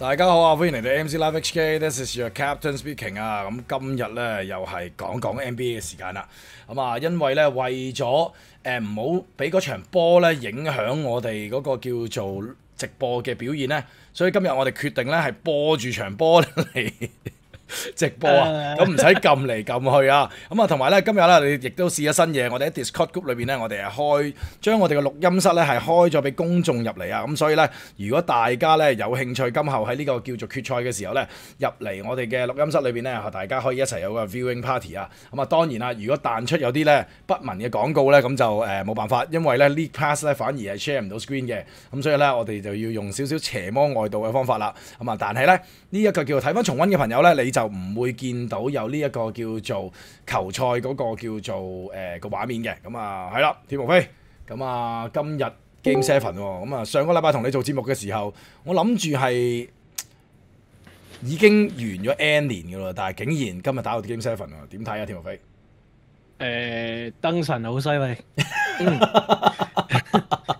大家好啊，欢迎嚟到 MC Live HK，This is your Captain speaking 啊。咁今日咧又系讲讲 NBA 嘅时间啦。咁啊，因为咧为咗诶唔好俾嗰场波咧影响我哋嗰个叫做直播嘅表现咧，所以今日我哋决定咧系播住场波嚟。直播啊，咁唔使撳嚟撳去啊，咁啊同埋咧，今日咧你亦都試咗新嘢，我哋喺 Discord group 邊咧，我哋系開將我哋嘅錄音室咧係開咗俾公眾入嚟啊，咁所以咧，如果大家咧有興趣，今後喺呢個叫做決賽嘅時候咧入嚟我哋嘅錄音室裏边咧，大家可以一齊有個 viewing party 啊，咁啊當然啦，如果彈出有啲咧不文嘅廣告咧，咁就诶冇辦法，因為咧呢 pass 咧反而係 share 唔到 screen 嘅，咁所以咧我哋就要用少少邪魔外道嘅方法啦，咁啊但係咧呢一個叫做睇翻重温嘅朋友咧你就。就唔会见到有呢一个叫做球赛嗰个叫做诶个画面嘅，咁啊系啦，鐵木飞，咁啊今日 Game Seven，咁啊上个礼拜同你做节目嘅时候，我谂住系已经完咗 N 年噶啦，但系竟然今日打到 Game Seven 点睇啊，田木飞？诶，灯神好犀利。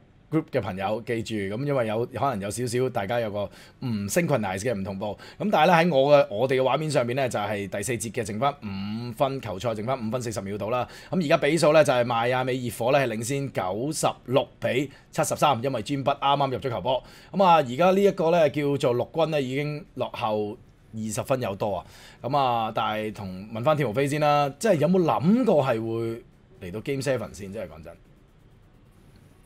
group 嘅朋友記住，咁因為有可能有少少大家有個唔 s y n c h r o n i z e d 嘅唔同步，咁但係咧喺我嘅我哋嘅畫面上面咧就係第四節嘅剩翻五分球賽，剩翻五分四十秒到啦。咁而家比數咧就係賣亞美熱火咧係領先九十六比七十三，因為專筆啱啱入咗球波。咁啊，而家呢一個咧叫做陸軍咧已經落後二十分有多啊。咁啊，但係同問翻天王飛先啦，即係有冇諗過係會嚟到 game seven 先？即係講真。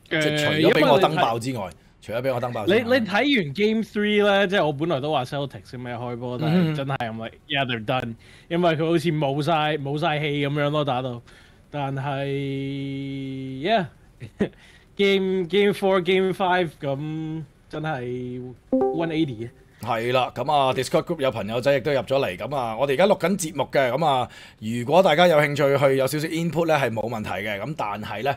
即除咗俾我登爆之外，除咗俾我登爆，你你睇完 Game Three 咧，即系我本来都话 Seltics 咩开波，但系真系咁啊，Yeah they done，因为佢好似冇晒冇晒气咁样咯，打到，但系 Yeah Game Game Four Game Five 咁真系 One Eighty 系啦，咁啊，Discord Group 有朋友仔亦都入咗嚟，咁啊，我哋而家录紧节目嘅，咁啊，如果大家有兴趣去有少少 input 咧，系冇问题嘅，咁但系咧。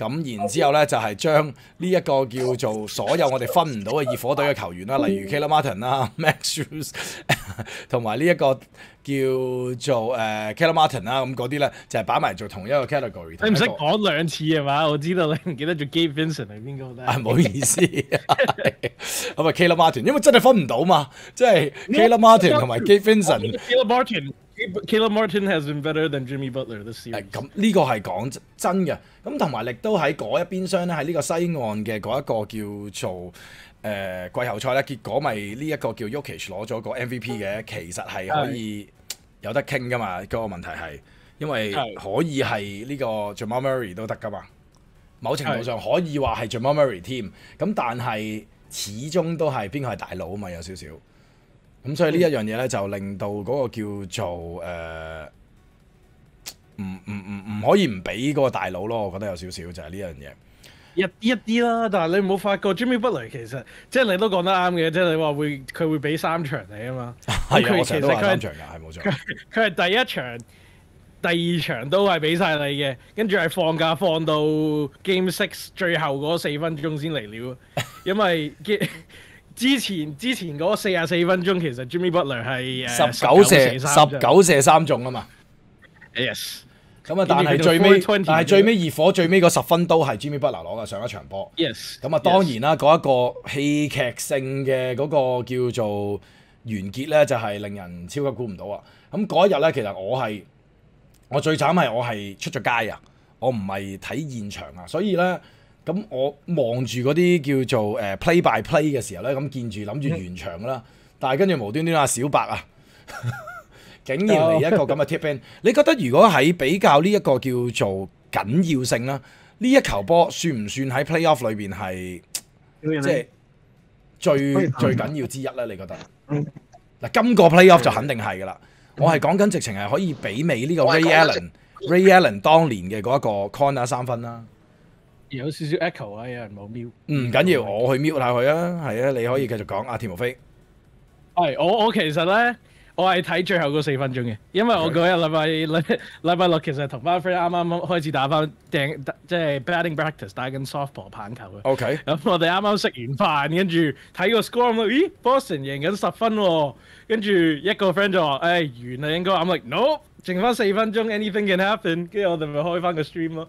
咁然之後咧就係將呢一個叫做所有我哋分唔到嘅熱火隊嘅球員啦，例如 Killer Martin 啦、Max Shoes 同埋呢一個叫做誒 Killer Martin 啦，咁嗰啲咧就係擺埋做同一個 category。你唔識講兩次係嘛？我知道你唔記得咗 Gabe Vincent 係邊個啦。係唔好意思，咁啊 Killer Martin，因為真係分唔到嘛，即係 Killer Martin 同埋 Gabe Vincent。k i l e b Martin has been better than Jimmy Butler this year。咁呢個係講真嘅，咁同埋亦都喺嗰一邊雙咧喺呢個西岸嘅嗰一個叫做誒季後賽咧，結果咪呢一個叫 Yokich 攞咗個 MVP 嘅，其實係可以有得傾噶嘛。個問題係因為可以係呢個 Jamal Murray 都得噶嘛，某程度上可以話係 Jamal Murray 添。咁但係始終都係邊個係大佬啊嘛，有少少。咁所以呢一樣嘢咧，就令到嗰個叫做誒，唔唔唔唔可以唔俾嗰個大佬咯，我覺得有少少就係呢樣嘢。一一啲啦，但係你冇發覺，Jimmy 不來其實即係你都講得啱嘅，即係你話會佢會俾三場你啊嘛。係佢其都三場㗎，係冇錯。佢係第一場、第二場都係俾晒你嘅，跟住係放假放到 Game Six 最後嗰四分鐘先嚟料，因為之前之前嗰四十四分鐘其實 Jimmy Butler 係十九射十九射三中啊嘛，yes 咁啊但系最尾但系最尾熱火最尾嗰十分都係 Jimmy Butler 攞嘅上一場波，yes 咁啊當然啦嗰一個戲劇性嘅嗰個叫做結局咧就係令人超級估唔到啊！咁嗰一日咧其實我係我最慘係我係出咗街啊，我唔係睇現場啊，所以咧。咁我望住嗰啲叫做誒 play by play 嘅時候咧，咁見住諗住完場啦，但系跟住無端端阿小白啊，竟然嚟一個咁嘅 tip in。你覺得如果喺比較呢一個叫做緊要性啦，呢一球波算唔算喺 play off 裏邊係即係最最緊要之一咧？你覺得？嗱，今個 play off 就肯定係噶啦，我係講緊直情係可以媲美呢個 Ray Allen，Ray Allen 當年嘅嗰一個 corner 三分啦。有少少 echo 啊，有人冇 mute。唔緊要，我去 mute 下佢啊，係啊，你可以繼續講。阿田無飛，係我我其實咧，我係睇最後嗰四分鐘嘅，因為我嗰日禮拜禮禮拜六其實同班 friend 啱啱開始打翻掟，即係 batting practice 打緊 softball 棒球嘅。OK，咁我哋啱啱食完飯，跟住睇個 score 咁，咦，Boston 贏緊十分喎，跟住一個 friend 就話：誒完啦，應該。I'm like no，剩翻四分鐘，anything can happen。跟住我哋咪開翻個 stream 咯。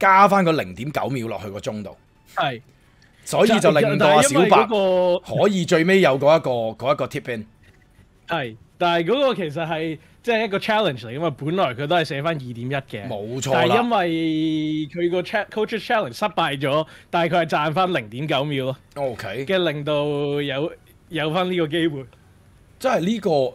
加翻個零點九秒落去個鐘度，係，所以就令到阿小白可以最尾有嗰一個嗰一個 tip in。係，但係嗰個其實係即係一個 challenge 嚟，因為本來佢都係寫翻二點一嘅，冇錯啦。但係因為佢個 c h a l e coach challenge 失敗咗，但概佢係賺翻零點九秒咯。OK，嘅令到有有翻呢個機會，即係呢個。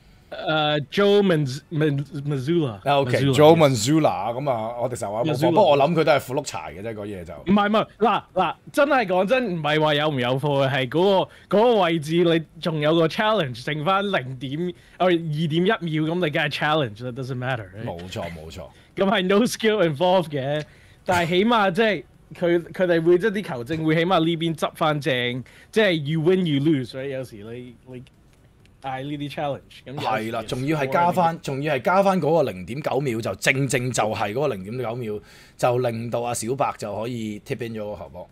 誒 Joe m a n Min m u l a o k j o e m a z z u l a 咁啊，我哋日話不過我諗佢都係苦碌柴嘅啫，嗰嘢就。唔係唔係，嗱嗱，真係講真，唔係話有唔有貨嘅，係嗰個個位置你仲有個 challenge，剩翻零點誒二點一秒咁，你梗係 challenge，doesn't matter。冇錯冇錯，咁係 no skill involved 嘅，但係起碼即係佢佢哋會即係啲球證會起碼呢邊執翻正，即係 you win you lose，所以有時你你。challenge。係啦，仲要係加翻，仲要係加翻嗰個零點九秒，就正正就係嗰個零點九秒，就令到阿小白就可以 tip in 咗個球波。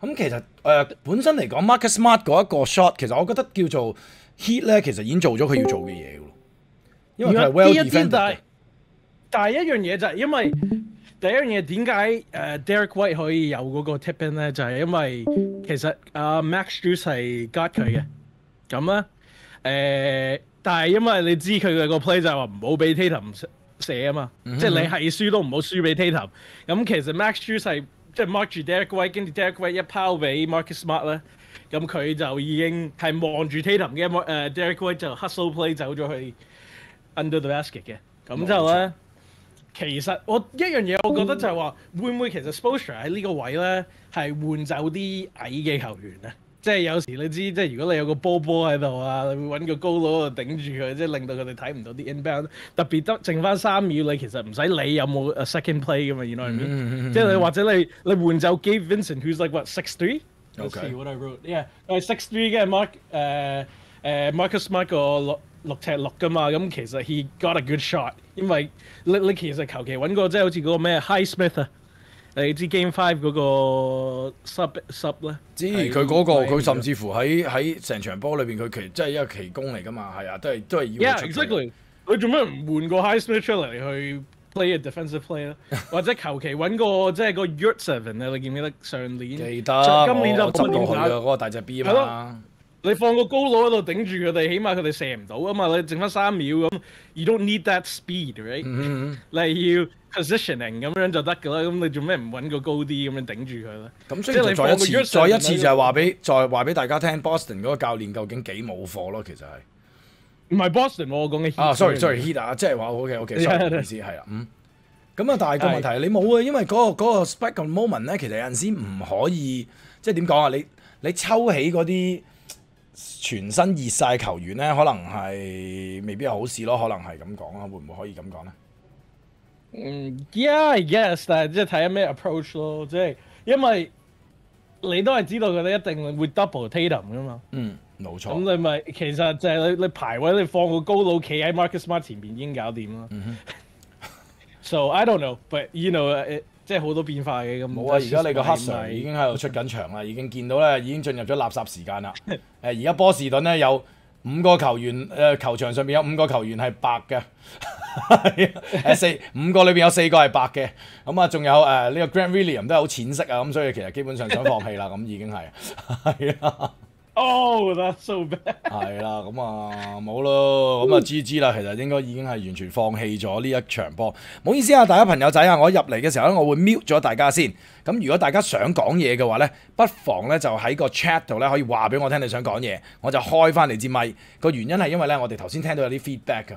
咁其實誒本身嚟講，Marcus Smart 嗰一個 shot，其實我覺得叫做 hit 咧，其實已經做咗佢要做嘅嘢咯。因為呢一天就係，但係一樣嘢就係，因為第一樣嘢點解誒 Derek White 可以有嗰個 tip in 咧，就係因為其實阿 Max Juice 係加佢嘅，咁咧。誒，但係因為你知佢嘅個 play 就係話唔好俾 Tatum 射啊嘛，即係你係輸都唔好輸俾 Tatum。咁其實 Max 輸係即係 Mark 住 d e r r k White，跟住 d e r e k White 一拋俾 Marcus Smart 咧，咁佢就已經係望住 Tatum 嘅。誒 d e r e k White 就 hustle play 走咗去 under the basket 嘅。咁之後咧，其實我一樣嘢我覺得就係話會唔會其實 s p o t s 喺呢個位咧係換走啲矮嘅球員咧？即係有時你知，即係如果你有個波波喺度啊，你會揾個高佬啊頂住佢，即係令到佢哋睇唔到啲 inbound。特別得剩翻三秒，你其實唔使理有冇 second play 噶嘛，y o u know what I mean？即係或者你你換走 Gabe Vincent，who's like what six three？Okay。What I wrote，yeah，six three 嘅 Mark，誒誒 Michael Smart 個六六尺六噶嘛，咁其實 he got a good shot，因為 Licky 其實求其揾個即係好似個咩 High Smith 啊。你知 Game Five 嗰個 sub 咧？知佢嗰個佢甚至乎喺喺成場波裏邊佢其實即係一個奇功嚟噶嘛，係啊，都係都係要。Yeah, exactly。佢做咩唔換個 High Smith 出嚟去 play a defensive play 咧？或者求其揾個即係個 y u r t Seven 咧？你記唔記得上年？記得。今年就執點佢嗰個大隻 B 啊嘛。你放個高佬喺度頂住佢哋，起碼佢哋射唔到啊嘛。你剩翻三秒咁 you don't need that speed right l i k p o s i t i o n i n g 咁樣就得噶啦，咁你做咩唔揾個高啲咁樣頂住佢咧？咁所以你再一次，再一次就係話俾再話俾大家聽，Boston 嗰個教練究竟幾冇貨咯？其實係唔係 Boston 我講嘅啊？Sorry，Sorry，heat 啊，即系話 OK，OK，唔好意思，係啊，嗯，咁啊，但係個問題你冇啊，因為嗰個嗰個 spike and moment 咧，其實有陣時唔可以，即系點講啊？你你抽起嗰啲全身熱晒球員咧，可能係未必係好事咯，可能係咁講啊？會唔會可以咁講咧？嗯，yes，yes，但系即系睇下咩 approach 咯，即系因为你都系知道佢哋一定会 double t a t u m 噶嘛。嗯，冇错。咁你咪其实就系你你排位你放个高佬企喺 Marcus Smart 前边已经搞掂啦。嗯 So I don't know，but you know，即系好多变化嘅咁。冇啊！而家你个黑 a s 已经喺度出紧场啦，已经见到咧，已经进入咗垃圾时间啦。诶，而家波士顿咧有五个球员，诶，球场上面有五个球员系白嘅。啊，四五個裏面有四個係白嘅，咁啊，仲有誒呢個 Grand William 都係好淺色啊，咁所以其實基本上想放棄啦，咁已經係係啦。Oh, that's so bad。係啦，咁啊冇咯，咁啊知知啦，其實應該已經係完全放棄咗呢一場波。唔好意思啊，大家朋友仔啊，我入嚟嘅時候咧，我會 mute 咗大家先。咁如果大家想講嘢嘅話咧，不妨咧就喺個 chat 度咧可以話俾我聽你想講嘢，我就開翻嚟支咪。個原因係因為咧，我哋頭先聽到有啲 feedback 嘅。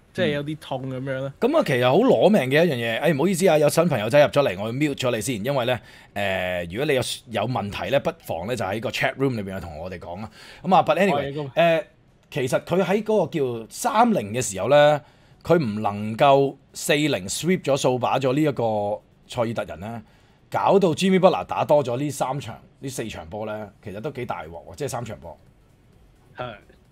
即係有啲痛咁樣咧。咁啊，其實好攞命嘅一樣嘢。誒，唔好意思啊，有新朋友仔入咗嚟，我要 e 咗你先。因為咧，誒，如果你有有問題咧，不妨咧就喺個 chat room 裏邊同我哋講啊。咁啊，but anyway，誒，其實佢喺嗰個叫三零嘅時候咧，佢唔能夠四零 sweep 咗掃把咗呢一個塞爾特人咧，搞到 Jimmy Butler 打多咗呢三場呢四場波咧，其實都幾大鑊喎，即係三場波。係。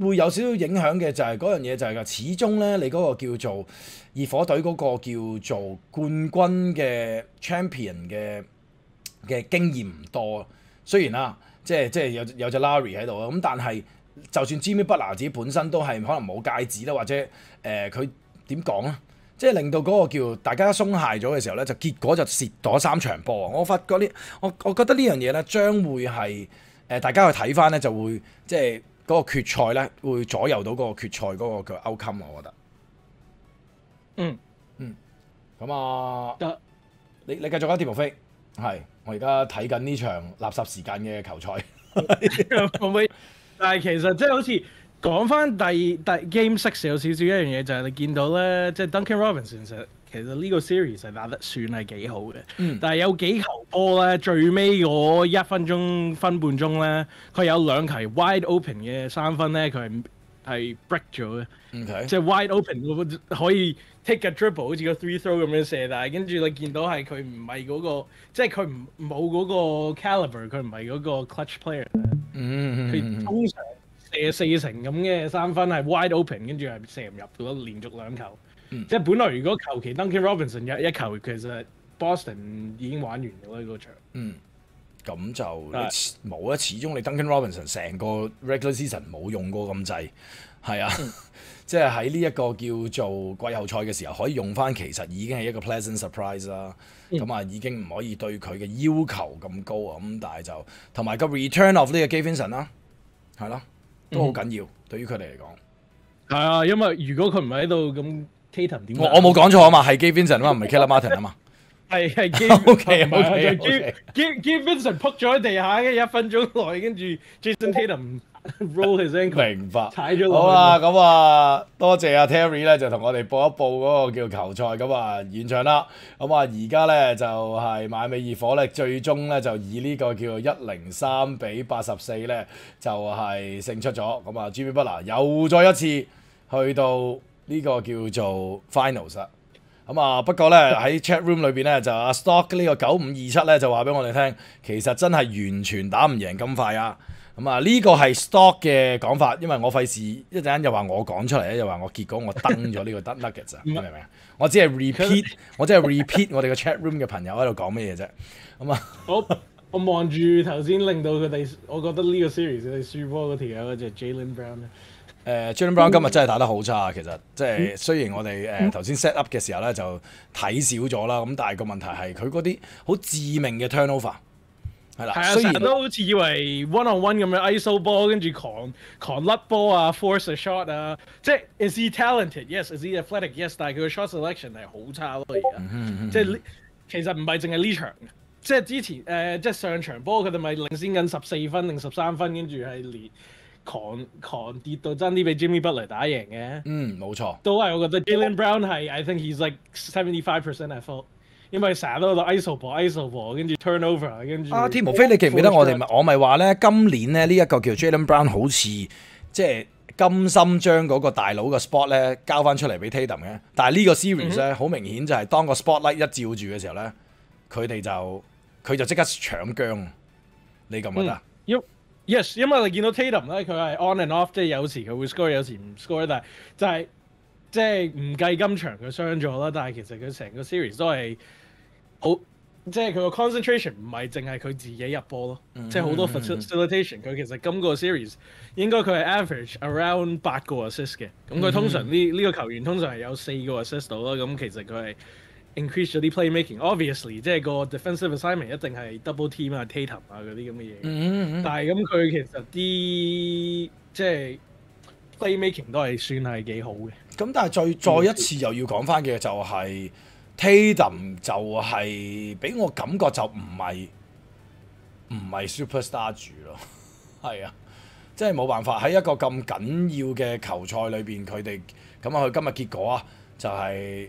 會有少少影響嘅就係嗰樣嘢就係噶，始終咧，你嗰個叫做熱火隊嗰個叫做冠軍嘅 champion 嘅嘅經驗唔多。雖然啦，即係即係有有隻 Larry 喺度啊，咁但係就算 Jimmy 不拿子本身都係可能冇戒指啦，或者誒佢點講咧？即係令到嗰個叫大家鬆懈咗嘅時候咧，就結果就蝕咗三場波。我發覺呢，我我覺得呢樣嘢咧將會係誒大家去睇翻咧就會即係。嗰個決賽咧，會左右到嗰個決賽嗰個嘅歐襟，我覺得。嗯嗯，咁啊，得，你你繼續啊，田木飛，係，我而家睇緊呢場垃圾時間嘅球賽。可 唔但係其實即係好似講翻第第 game six 有少少一樣嘢，就係你見到咧，即係 Duncan Robinson 其實呢個 series 係打得算係幾好嘅，但係有幾球波咧，最尾嗰一分鐘分半鐘咧，佢有兩球 wide open 嘅三分咧，佢係係 break 咗嘅，即係 wide open 可以 take a dribble 好似個 three throw 咁樣射但係，跟住你見到係佢唔係嗰個，即係佢唔冇嗰個 caliber，佢唔係嗰個 clutch player，佢通常射四成咁嘅三分係 wide open，跟住係射唔入到，連續兩球。即系本来如果求其 Duncan Robinson 一一球，其实 Boston 已经玩完咗呢個场。嗯，咁就冇啊，始终你 Duncan Robinson 成个 Regular Season 冇用过咁滯，系啊，即系喺呢一个叫做季后赛嘅时候，可以用翻，其实已经系一个 pleasant surprise 啦。咁啊，已经唔可以对佢嘅要求咁高啊。咁但系就同埋个 Return of 呢个 g a v i n s o n 啦，系咯，都好紧要，对于佢哋嚟讲。系啊，因为如果佢唔喺度咁。t a 我我冇講錯啊嘛，係 g i b b e n 啊嘛，唔係 k a l l o r Martin 啊嘛。係系 g i v e O.K. g i b b e n 撲咗喺地下嘅一分鐘內，跟住 Jason t a t u m r o l l his ankle。明白。踩咗落好啦，咁啊，多谢阿 Terry 咧，就同我哋报一报嗰個叫球赛咁啊现场啦。咁啊，而家咧就係買美热火咧，最终咧就以呢个叫一零三比八十四咧，就係胜出咗。咁啊，Gibbsen 又再一次去到。呢個叫做 finals 啦，咁啊不過咧 喺 chat room 裏邊咧就阿 stock 呢個九五二七咧就話俾我哋聽，其實真係完全打唔贏咁快啊！咁啊呢個係 stock 嘅講法，因為我費事一陣間又話我講出嚟咧，又話我結果我登咗呢個得得嘅咋，明唔明啊？我只係 repeat，我只係 repeat 我哋個 chat room 嘅朋友喺度講咩嘢啫，咁啊，我我望住頭先令到佢哋，我覺得呢個 series 你哋輸波嗰條友嗰隻 Jalen Brown。誒 Jordan Brown 今日真係打得好差，其實即係雖然我哋誒頭先 set up 嘅時候咧就睇少咗啦，咁但係個問題係佢嗰啲好致命嘅 turnover 係啦，雖然都好似以為 one on one 咁樣 i s o 波 ball 跟住狂狂甩波啊，force a shot 啊，即係 is he talented yes is he athletic yes，但係佢嘅 shot selection 係好差咯而家，即係其實唔係淨係呢場即係之前誒即係上場波佢哋咪領先緊十四分、定十三分，跟住係連。狂狂跌到真啲俾 Jimmy Butler 打贏嘅，嗯，冇錯，都係我覺得 Jalen Brown 係 I think he's like seventy five percent e f a u l t 因為成日都喺度 isol 博 isol 博，跟住 turnover，跟住阿天無非你記唔記得我哋咪我咪話咧，今年咧呢一個叫 Jalen Brown 好似即係甘心將嗰個大佬嘅 spot 咧交翻出嚟俾 Tatum 嘅，但係呢個 series 咧好明顯就係當個 spotlight 一照住嘅時候咧，佢哋就佢就即刻搶姜，你覺唔覺得？Yes，因為你見到 Tatum 咧，佢係 on and off，即係有時佢會 score，有時唔 score，但係就係即係唔計今場佢傷咗啦。但係其實佢成個 series 都係好，即係佢個 concentration 唔係淨係佢自己入波咯，即係好多 facilitation。佢其實今個 series 應該佢係 average around 八個 assist 嘅。咁佢通常呢呢個球員通常係有四個 assist 到啦。咁其實佢係。increase 咗啲 playmaking，obviously 即系個 defensive assignment 一定係 double team 啊，Tatum 啊嗰啲咁嘅嘢。但系咁佢其實啲即系 playmaking 都係算係幾好嘅。咁但係再再一次又要講翻嘅就係 Tatum 就係俾我感覺就唔係唔係 superstar 住咯。係啊，即係冇辦法喺一個咁緊要嘅球賽裏邊佢哋咁啊，佢今日結果啊就係。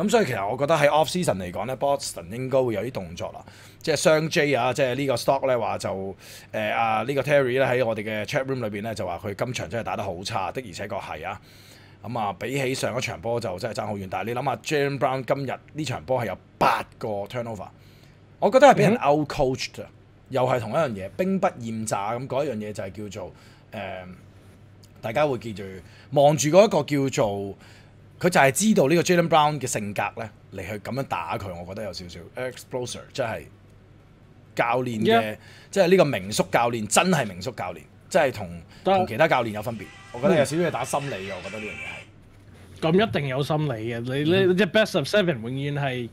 咁所以其實我覺得喺 Offseason 嚟講咧，Boston 應該會有啲動作啦，即係雙 J 啊，即係呢個 stock 咧話就誒啊呢個 Terry 咧喺我哋嘅 chat room 裏邊咧就話佢今場真係打得好差的，而且確係啊，咁啊比起上一場波就真係爭好遠，但係你諗下 j a m Brown 今日呢場波係有八個 turnover，我覺得係俾人 out coached，又係同一樣嘢，兵不厭詐咁，嗰一樣嘢就係叫做誒，大家會記住望住嗰一個叫做。佢就係知道呢個 Jalen Brown 嘅性格咧，嚟去咁樣打佢，我覺得有少少。e x p l o s u o e 即係教練嘅，即係呢個民宿教練，真係民宿教練，即係同同其他教練有分別。我覺得有少少係打心理嘅，我覺得呢樣嘢係。咁一定有心理嘅，你你只 Best of Seven 永遠係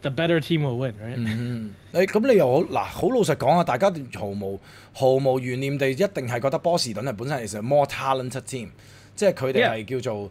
The better team will win。你嗯。咁你又好嗱，好老實講啊，大家毫無毫無怨念地，一定係覺得波士頓係本身其實 more talented team，即係佢哋係叫做。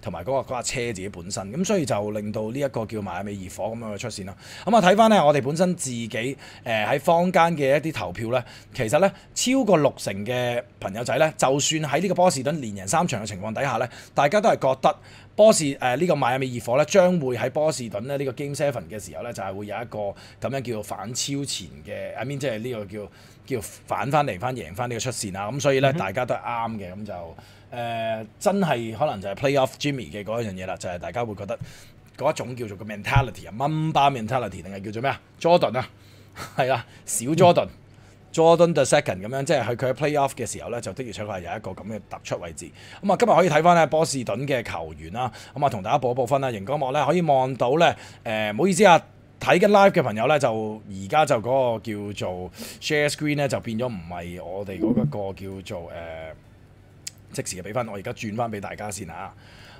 同埋嗰個嗰架車自己本身，咁所以就令到呢一個叫馬爾米熱火咁樣嘅出線啦。咁啊睇翻咧，我哋本身自己誒喺坊間嘅一啲投票咧，其實咧超過六成嘅朋友仔咧，就算喺呢個波士頓連贏三場嘅情況底下咧，大家都係覺得波士誒呢個馬爾米熱火咧，將會喺波士頓咧呢個 Game Seven 嘅時候咧，就係會有一個咁樣叫做反超前嘅，I mean 即係呢個叫叫反翻嚟翻贏翻呢個出線啊！咁所以咧，大家都係啱嘅，咁就。誒真係可能就係 Playoff Jimmy 嘅嗰一樣嘢啦，就係大家會覺得嗰一種叫做個 mentality 啊，Mamba mentality 定係叫做咩啊？Jordan 啊，係啦，小 Jordan，Jordan the second 咁樣，即係佢佢喺 Playoff 嘅時候咧，就的如搶話有一個咁嘅突出位置。咁啊，今日可以睇翻咧波士頓嘅球員啦。咁啊，同大家播一播分啦。熒光幕咧可以望到咧，誒唔好意思啊，睇緊 live 嘅朋友咧就而家就嗰個叫做 Share Screen 咧就變咗唔係我哋嗰一個叫做誒。即時嘅比分，我而家轉翻俾大家先嚇。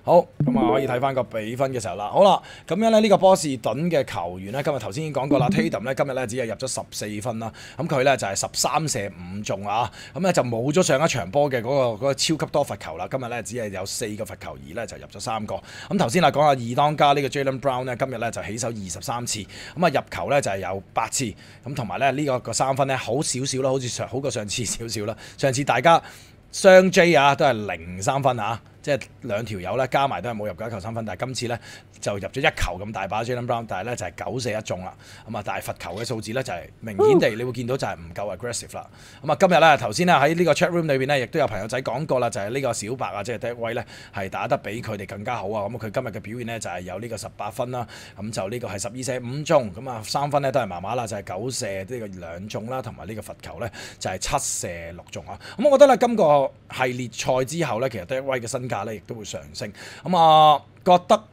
好，咁啊可以睇翻個比分嘅時候啦。好啦，咁樣咧呢個波士頓嘅球員咧，今日頭先已經講過啦。Tatum 咧今日咧只係入咗十四分啦。咁佢咧就係十三射五中啊。咁咧就冇咗上一場波嘅嗰個嗰個超級多罰球啦。今日咧只係有四個罰球而咧就入咗三個。咁頭先啊講下二當家呢個 Jalen Brown 咧，今日咧就起手二十三次，咁啊入球咧就係有八次。咁同埋咧呢個個三分咧好少少啦，好似上好過上次少少啦。上次大家。雙 J 啊，都係零三分啊。即係兩條友咧加埋都係冇入過一球三分，但係今次咧就入咗一球咁大把 j a m e Brown，但係咧就係九射一中啦。咁啊，但係罰球嘅數字咧就係明顯地你會見到就係唔夠 aggressive 啦。咁啊，今日咧頭先咧喺呢個 chat room 裏邊咧，亦都有朋友仔講過啦，就係呢個小白啊，即係 David 威咧係打得比佢哋更加好啊。咁啊，佢今日嘅表現咧就係有呢個十八分啦。咁就呢個係十二射五中，咁啊三分咧都係麻麻啦，就係九射呢個兩中啦，同埋呢個罰球咧就係七射六中啊。咁我覺得咧今個系列賽之後咧，其實 David 威嘅新價咧亦都會上升，咁啊覺得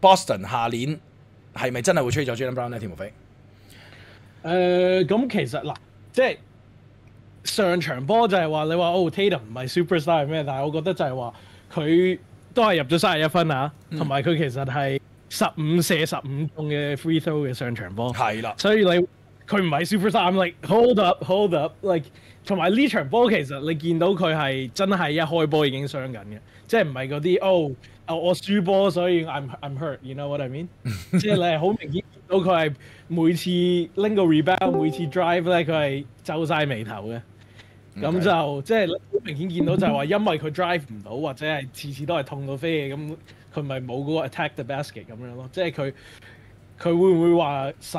Boston 下年係咪真係會吹咗 Jalen Brown 咧？田木飛，誒咁其實嗱，即係上場波就係話你話哦，Tatum 唔係 super star 係咩？但係我覺得就係話佢都係入咗卅一分啊，同埋佢其實係十五射十五中嘅 free throw 嘅上場波，係啦，所以你。佢唔係 super star，I'm like h o l d up，hold up，like 同埋呢場波其實你見到佢係真係一開波已經傷緊嘅，即係唔係嗰啲哦我輸波所以 i'm i'm hurt，you know what I mean？即係你係好明顯見到佢係每次拎個 rebound，每次 drive 咧佢係皺晒眉頭嘅，咁就即係好明顯見到就係話因為佢 drive 唔到或者係次次都係痛到飛咁，佢咪冇嗰個 attack the basket 咁樣咯？即係佢佢會唔會話十？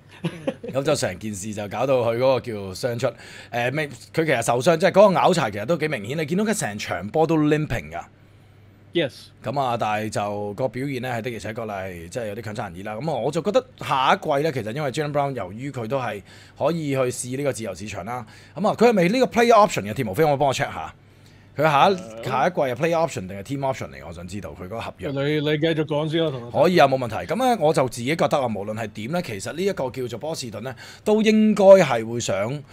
咁就成件事就搞到佢嗰个叫伤出，诶，咩？佢其实受伤即系嗰个拗柴，其实都几明显。你见到佢成场波都 limping 噶，yes。咁啊，但系就个表现咧系的而且确例，即系有啲强差人意啦。咁啊，我就觉得下一季咧，其实因为 j a n e Brown，由于佢都系可以去试呢个自由市场啦。咁啊，佢系咪呢个 play option 嘅添？毛非可唔可以帮我 check 下？佢下一下一季系 play option 定系 team option 嚟？我想知道佢嗰個合約。你你繼續講先啦，同可以啊，冇問題。咁咧，我就自己覺得啊，無論係點咧，其實呢一個叫做波士頓咧，都應該係會想，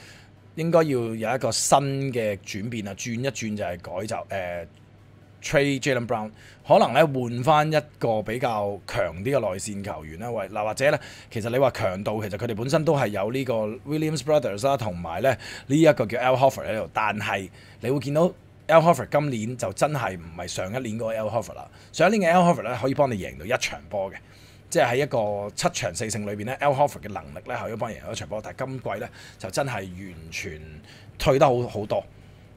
應該要有一個新嘅轉變啊，轉一轉就係改就誒 trade Jalen Brown，可能咧換翻一個比較強啲嘅內線球員啦，喂，嗱或者咧，其實你話強度，其實佢哋本身都係有呢個 Williams Brothers 啦，同埋咧呢一個叫 Al h o f e r 喺度，但係你會見到。El h o f f e r 今年就真係唔係上一年個 El h o f f e r 啦。上一年嘅 El h o f f e r 咧可以幫你贏到一場波嘅，即係喺一個七場四勝裏面咧，El h o f f e r 嘅能力咧係要幫贏一場波。但係今季咧就真係完全退得好好多。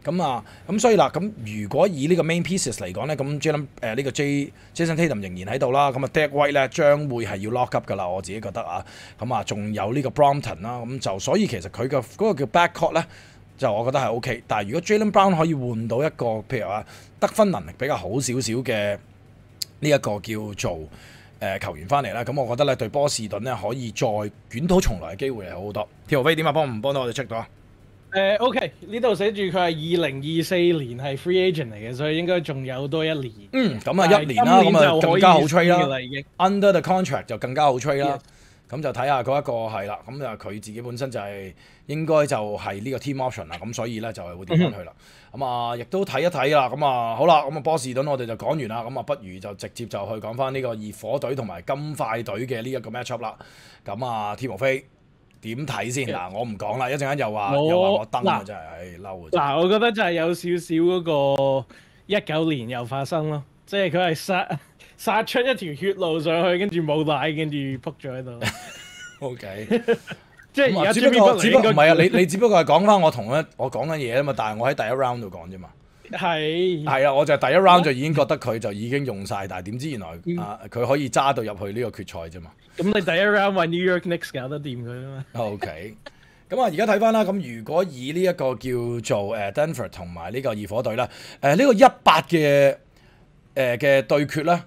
咁啊，咁所以啦，咁如果以呢個 main pieces 嚟講咧，咁 j a l e 誒呢個 J Jason Tatum 仍然喺度啦。咁啊 d a d White 咧將會係要 lock up 㗎啦。我自己覺得啊，咁啊，仲有呢個 b r o m p t o n 啦。咁就所以其實佢嘅嗰個叫 backcourt 咧。就我覺得係 O K，但係如果 Jalen Brown 可以換到一個譬如話得分能力比較好少少嘅呢一個叫做誒球員翻嚟啦，咁我覺得咧對波士頓咧可以再卷土重來嘅機會係好多。條飛點啊，幫唔幫到我哋 check 到啊？誒 O K，呢度寫住佢係二零二四年係 free agent 嚟嘅，所以應該仲有多一年。嗯，咁啊一年啦，咁啊更加好吹啦。Under the contract 就更加好吹 e 啦。咁就睇下嗰一個係啦，咁就佢自己本身就係應該就係呢個 team option 啦，咁所以咧就係會跌翻去啦。咁啊，亦都睇一睇啦。咁啊，好啦，咁啊波士頓我哋就講完啦，咁啊不如就直接就去講翻呢個熱火隊同埋金塊隊嘅呢一個 match up 啦。咁啊 t 王 m o 點睇先嗱？我唔講啦，一陣間又話又話我登啊，真係唉嬲嗱，我覺得就係有少少嗰個一九年又發生咯，即係佢係失。杀出一条血路上去，跟住冇奶，跟住扑咗喺度。O K，即系而家只不过只不唔系啊，你你只不过系讲翻我同一我讲紧嘢啊嘛，但系我喺第一 round 度讲啫嘛。系系啊，我就第一 round 就已经觉得佢就已经用晒，但系点知原来啊佢可以揸到入去呢个决赛啫嘛。咁你第一 round 咪 New York Knicks 搞得掂佢啊嘛。O K，咁啊，而家睇翻啦。咁如果以呢一个叫做诶 Denver 同埋呢个二火队啦，诶呢个一八嘅诶嘅对决啦，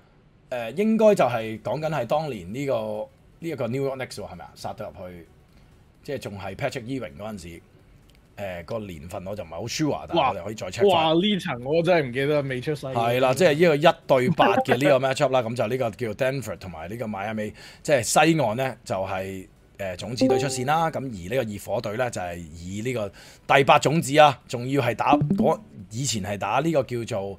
誒應該就係講緊係當年呢個呢一個 New York Knicks 喎，係咪啊？殺到入去，即係仲係 Patrick Irving 嗰陣時，誒個年份我就唔係好 sure，但係我哋可以再 check 哇！呢層我真係唔記得未出世。係啦，即係呢個一對八嘅呢個 matchup 啦，咁就呢個叫 Denver 同埋呢個 Miami，即係西岸咧就係誒種子隊出線啦。咁而呢個熱火隊呢，就係以呢個第八種子啊，仲要係打以前係打呢個叫做。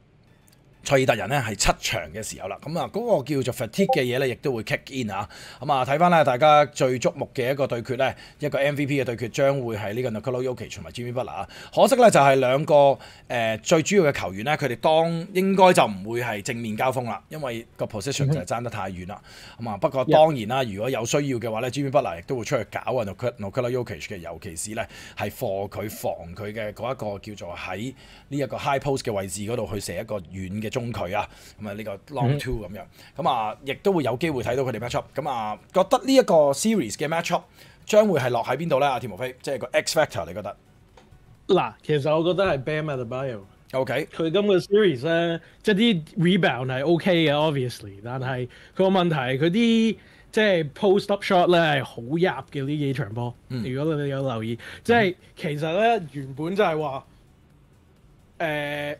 塞爾特人呢係七場嘅時候啦，咁啊嗰個叫做 fatigue 嘅嘢呢，亦都會 k i c k in 啊！咁啊睇翻咧大家最矚目嘅一個對決呢，一個 MVP 嘅對決將會係呢個 n i k o l a y o k i 同埋 Jimmy 不拿啊！可惜呢，就係兩個誒最主要嘅球員呢，佢哋當應該就唔會係正面交鋒啦，因為個 position 就係爭得太遠啦。咁啊不過當然啦，如果有需要嘅話呢 j i m m y 不拿亦都會出去搞啊 n i k o l a y o k i 嘅，尤其是呢係防佢防佢嘅嗰一個叫做喺呢一個 high post 嘅位置嗰度去射一個遠嘅。中佢啊，咁啊呢個 long two 咁樣，咁啊亦都會有機會睇到佢哋 matchup，咁啊覺得呢一個 series 嘅 matchup 將會係落喺邊度咧？阿田無飛，即係個 x factor 你覺得？嗱，其實我覺得係 b e m a t the Bio，OK。佢今個 series 咧，即系啲 rebound 係 OK 嘅，obviously，但係佢個問題，佢啲即系 post up shot 咧係好入嘅呢幾場波。如果你有留意，即係其實咧原本就係話，誒。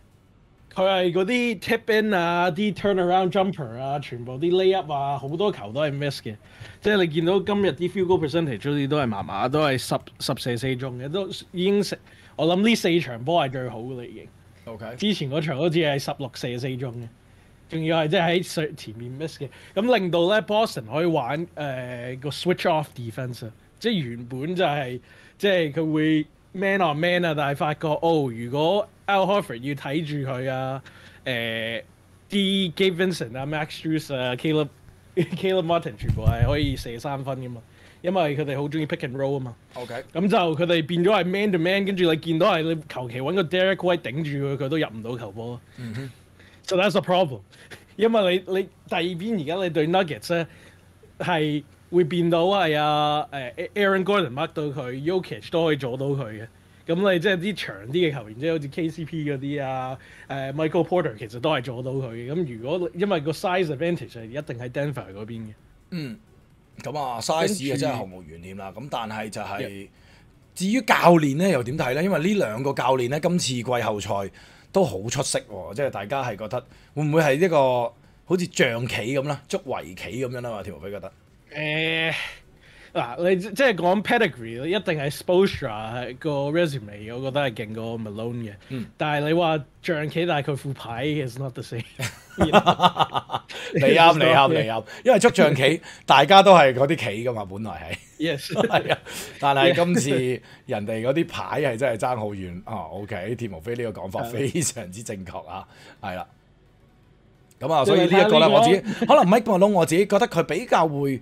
佢係嗰啲 tip in 啊，啲 turnaround jumper 啊，全部啲 lay up 啊，好多球都係 miss 嘅。即係你見到今日啲 field goal percentage 都係麻麻，都係十十射四中嘅，都已經食。我諗呢四場波係最好啦已經。O K，之前嗰場好似係十六射四中嘅，仲要係即係喺前面 miss 嘅，咁令到咧 Boson 可以玩誒個 switch off d e f e n s e 即係原本就係即係佢會。Man on man 啊，但係發覺哦，如果 Al Horford 要睇住佢啊，誒 D Gabe Vincent 啊、Max Drews 啊、c a l e b c a l e b Martin 全部係可以射三分㗎嘛，因為佢哋好中意 pick and roll 啊嘛。OK，咁就佢哋變咗係 man to man，跟住你見到係你求其揾個 Derek White 頂住佢，佢都入唔到球波。So that's a problem。因為你你第二邊而家你對 Nuggets 咧係。會變到係啊，誒 Aaron Gordon mark 到佢，Yokich 都可以阻到佢嘅。咁你即係啲長啲嘅球，員，即係好似 KCP 嗰啲啊，誒 Michael Porter 其實都係阻到佢嘅。咁如果因為個 size advantage 係一定喺 Denver 嗰邊嘅，嗯，咁啊 size 嘅真係毫無懸念啦。咁但係就係至於教練咧，又點睇咧？因為呢兩個教練咧，今次季後賽都好出色喎，即係大家係覺得會唔會係一個好似象棋咁啦，捉圍棋咁樣啊？嘛，條飛覺得。誒嗱，你即係講 pedigree 一定係 Spolstra 個 resume，我覺得係勁過 Malone 嘅。嗯。但係你話象棋，但係佢副牌 is not the same。你啱，你啱，你啱。因為捉象棋 大家都係嗰啲棋噶嘛，本來係。Yes。係啊。但係今次人哋嗰啲牌係真係爭好遠。啊。o k 田無非呢個講法非常之正確啊，係啦。咁啊，所以呢一個咧，我自己可能 Mike 布朗我自己覺得佢比較會。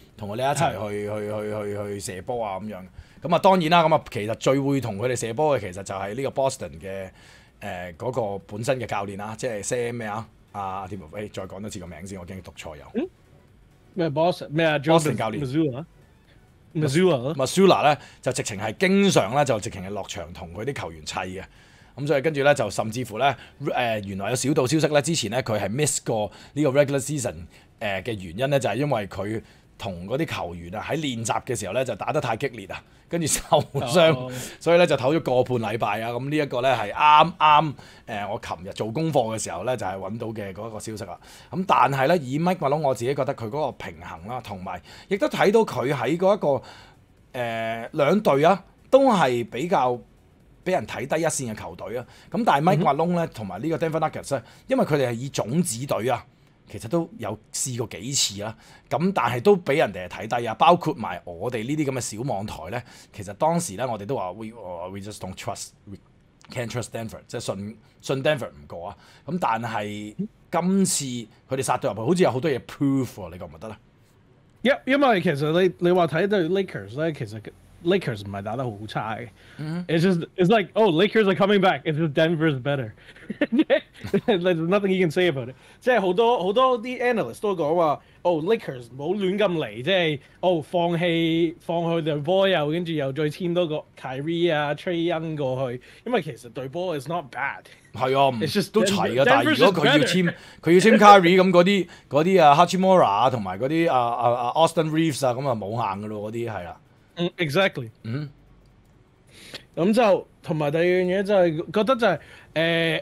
同我哋一齊去去去去去射波啊！咁樣咁啊，當然啦。咁啊，其實最會同佢哋射波嘅，其實就係呢個 Boston 嘅誒嗰個本身嘅教練啦，即系咩啊？阿 t i m o h y 再講多次個名先，我驚讀錯又咩？Boston 咩啊？Boston 教練 m a s z u l a m a s z u l a m a s z u l a 咧就直情係經常咧就直情係落場同佢啲球員砌嘅咁，所以跟住咧就甚至乎咧誒原來有小道消息咧，之前咧佢係 miss 過呢個 regular season 誒嘅原因咧就係因為佢。同嗰啲球員啊，喺練習嘅時候咧就打得太激烈啊，跟住受傷，所以咧就唞咗個半禮拜啊。咁呢一個咧係啱啱誒，我琴日做功課嘅時候咧就係揾到嘅嗰一個消息啦。咁但係咧，以 Mike 窿，我自己覺得佢嗰個平衡啦，同埋亦都睇到佢喺嗰一個誒兩隊啊，都係比較俾人睇低一線嘅球隊啊。咁但係麥掛窿咧，同埋呢個 Denver Nuggets，因為佢哋係以種子隊啊。其實都有試過幾次啦，咁但係都俾人哋睇低啊！包括埋我哋呢啲咁嘅小網台咧，其實當時咧我哋都話 We we just don't trust, can't trust Denver，即係信信 Denver 唔過啊！咁但係今次佢哋殺到入去，好似有好多嘢 p r o f 喎，你覺唔得咧？因因為其實你你話睇對 Lakers 咧，其實 Lakers 唔係打得好差嘅。It's just it's like oh Lakers are coming back, it's Denver's better. 即係 Nothing you c a n say about it。即係好多好多啲 a n a l y s t 都講話，哦 Lakers 冇亂咁嚟，即係哦放棄放開隊波又跟住又再籤多個 Kyrie 啊 Tray 恩過去，因為其實隊波 is not bad。係啊 都齊嘅，但係如果佢要籤佢要籤 Kyrie 咁嗰啲嗰啲啊 h a t c h i n s 啊同埋嗰啲啊啊啊 Austin Reeves 啊咁啊冇硬噶咯，嗰啲係啦。e x a c t l y 嗯。咁就同埋第二樣嘢就係覺得就係誒。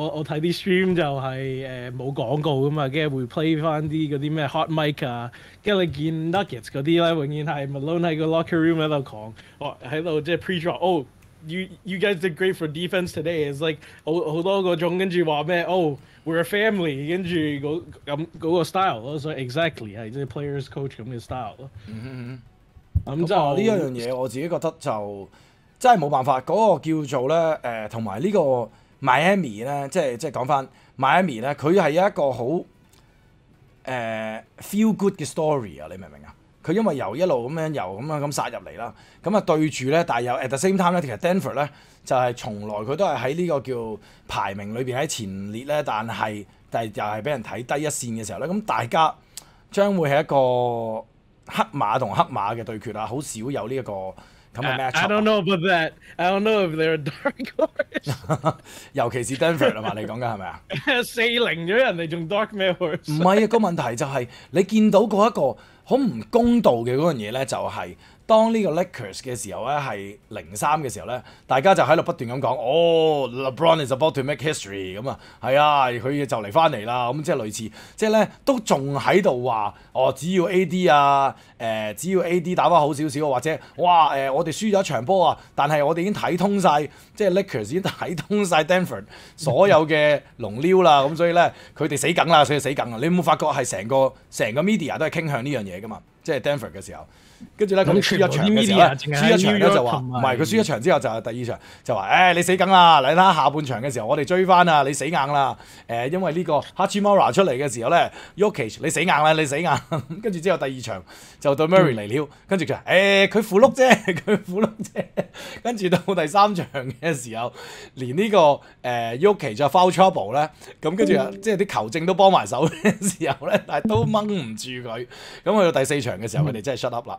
我我睇啲 stream 就係誒冇廣告噶嘛，跟住會 play 翻啲嗰啲咩 hot mic 啊，跟住你見 Nuggets 嗰啲咧，永遠係 Malone 喺個 locker room 喺度講，喺度即系 pre drop。Oh, you you guys did great for d e f e n s e today. i s like 好好多個種，跟住話咩？Oh, we're a family。跟住咁嗰個 style 咯，所以 exactly 係即係 players coach 咁嘅 style 咯。咁就呢一樣嘢，我自己覺得就真係冇辦法。嗰個叫做咧誒，同埋呢個。Miami 咧，即係即係講翻 Miami 咧，佢係一個好誒 feel good 嘅 story 啊！你明唔明啊？佢因為由一路咁樣由咁樣咁殺入嚟啦，咁啊對住咧，但係有 at the same time 咧，其實 Denver 咧就係從來佢都係喺呢個叫排名裏邊喺前列咧，但係但係又係俾人睇低一線嘅時候咧，咁大家將會係一個黑馬同黑馬嘅對決啊！好少有呢一個。咁 match。I don't know about that. I don't know if they're dark horse。尤其是 Denver 啊嘛，你講緊係咪啊？四零咗，人哋仲 dark 咩 horse？唔係啊，個問題就係你見到嗰一個好唔公道嘅嗰樣嘢咧，就係。當呢個 Leakers 嘅時候咧，係零三嘅時候咧，大家就喺度不斷咁講，哦 LeBron is about to make history 咁啊，係啊，佢就嚟翻嚟啦，咁即係類似，即係咧都仲喺度話，哦只要 AD 啊，誒只要 AD 打翻好少少，或者哇誒我哋輸咗一場波啊，但係我哋已經睇通晒，即係 Leakers 已經睇通晒 Denver 所有嘅龍溜啦，咁所以咧佢哋死梗啦，所以死梗啊！你有冇發覺係成個成個 media 都係傾向呢樣嘢噶嘛？即係 Denver 嘅時候。跟住咧，咁輸一場嘅輸一場咧就話，唔係佢輸一場之後就第二場就話，誒你死梗啦！嚟啦，下半場嘅時候我哋追翻啊，你死硬啦！誒，因為呢個 h a t c h m a r a 出嚟嘅時候咧，Yokich 你死硬啦，你死硬！跟住之後第二場就對 Murray 嚟了，跟住就誒佢苦碌啫，佢苦碌啫。跟住到第三場嘅時候，連呢個誒 Yokich f o l l trouble 咧，咁跟住即係啲球證都幫埋手嘅時候咧，但係都掹唔住佢。咁去到第四場嘅時候，佢哋真係 shut up 啦。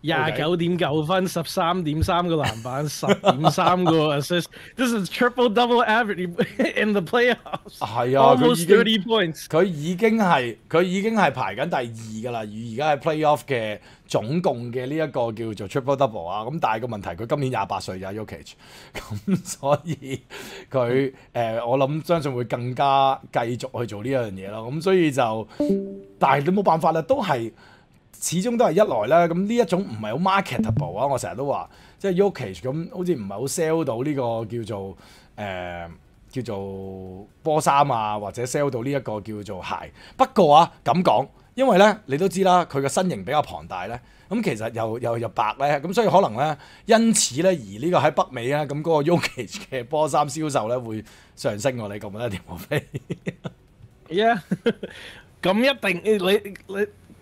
廿九点九分，十三点三个篮板，十点三个 assist，this is triple double average in the playoffs。系啊，佢已经佢已经系佢已经系排紧第二噶啦，而而家系 playoff 嘅总共嘅呢一个叫做 triple double 啊。咁但系个问题，佢今年廿八岁啊，Yokich，咁所以佢诶，我谂相信会更加继续去做呢样嘢咯。咁所以就，但系你冇办法啦，都系。始終都係一來啦，咁呢一種唔係好 marketable 啊！我成日都話，即係 Yokage 咁，好似唔係好 sell 到呢個叫做誒叫做波衫啊，或者 sell 到呢一個叫做鞋。不過啊，咁講，因為咧你都知啦，佢嘅身形比較龐大咧，咁其實又又又白咧，咁所以可能咧，因此咧而呢個喺北美咧，咁嗰個 Yokage 嘅波衫銷售咧會上升喎！你唔覺得點？Yeah，咁一定你你。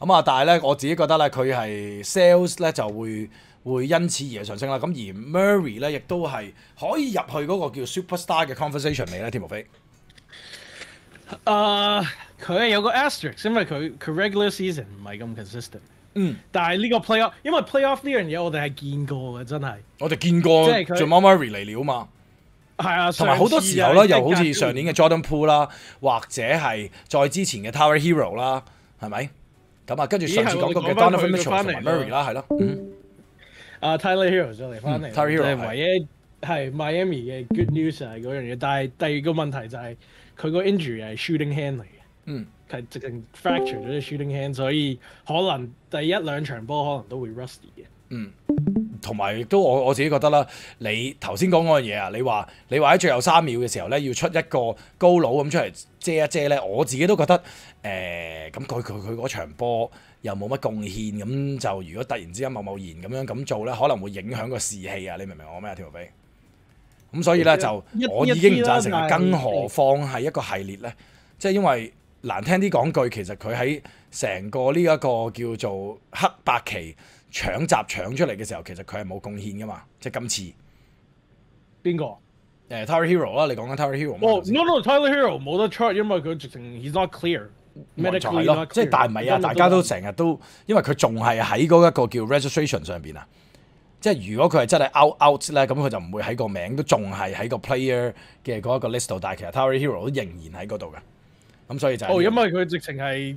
咁啊！但系咧，我自己覺得咧，佢係 sales 咧就會會因此而上升啦。咁而 Murray 咧，亦都係可以入去嗰個叫 superstar 嘅 conversation 嚟咧，田木飛。誒，佢有個 asterisk，因為佢佢 regular season 唔係咁 consistent。嗯。但係呢個 playoff，因為 playoff 呢样嘢我哋係見過嘅，真係。我哋見過做埋 Murray 嚟了啊嘛。係啊。同埋好多時候咧，又好似上年嘅 Jordan p o o l 啦，或者係再之前嘅 Tower Hero 啦，係咪？咁啊，跟住上一講嘅 Donald Trump 同 Mary 啦，係咯。嗯。阿 Tyler Heroes 再嚟翻嚟。Tyler Heroes 係唯一係 Miami 嘅 Good News 係嗰樣嘢，但係第二個問題就係佢個 injury 係 shooting hand 嚟嘅。嗯。係直情 fractured 咗啲 shooting hand，所以可能第一兩場波可能都會 rusty 嘅。嗯，同埋亦都我我自己觉得啦。你头先讲嗰样嘢啊，你话你话喺最后三秒嘅时候咧，要出一个高佬咁出嚟遮一遮咧，我自己都觉得诶，咁佢佢佢嗰场波又冇乜贡献，咁就如果突然之间冒冒然咁样咁做咧，可能会影响个士气啊。你明唔明我咩啊？条路咁，所以咧就我已经唔赞成更何况系一个系列咧，即系因为难听啲讲句，其实佢喺成个呢一个叫做黑白旗。搶集搶出嚟嘅時候，其實佢係冇貢獻噶嘛，即係今次邊個？誒 t e r a Hero 啦，你講緊 t e r a Hero 哦，no n o t e r a Hero 冇得出，因為佢直情 he's not clear 咯。即係但係唔係啊？大家都成日都因為佢仲係喺嗰一個叫 registration 上邊啊。即係如果佢係真係 out out 咧，咁佢就唔會喺個名都仲係喺個 player 嘅嗰一個 list 度。但係其實 t e r a Hero 都仍然喺嗰度嘅。咁所以就哦，因為佢直情係。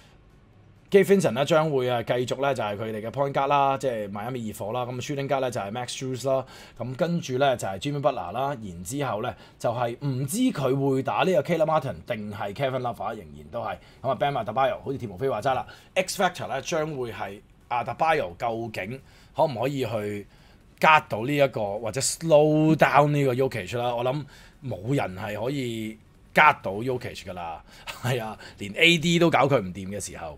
基芬森咧將會啊繼續咧就係佢哋嘅 point guard 啦，即係買一咪熱火啦，咁 shooting guard 咧就係 max shoes 啦，咁跟住咧就係 j i m m y butler 啦，然之後咧就係唔知佢會打呢個 k a l e martin 定係 kevin love 啊，仍然都係咁啊 b e n a t a b a l 好似田無飛話齋啦，x factor 咧將會係 a t a b a l 究竟可唔可以去 get 到呢一個或者 slow down 呢個 y o k a g e 啦？我諗冇人係可以 get 到 y o k a g e 㗎啦，係啊，連 ad 都搞佢唔掂嘅時候。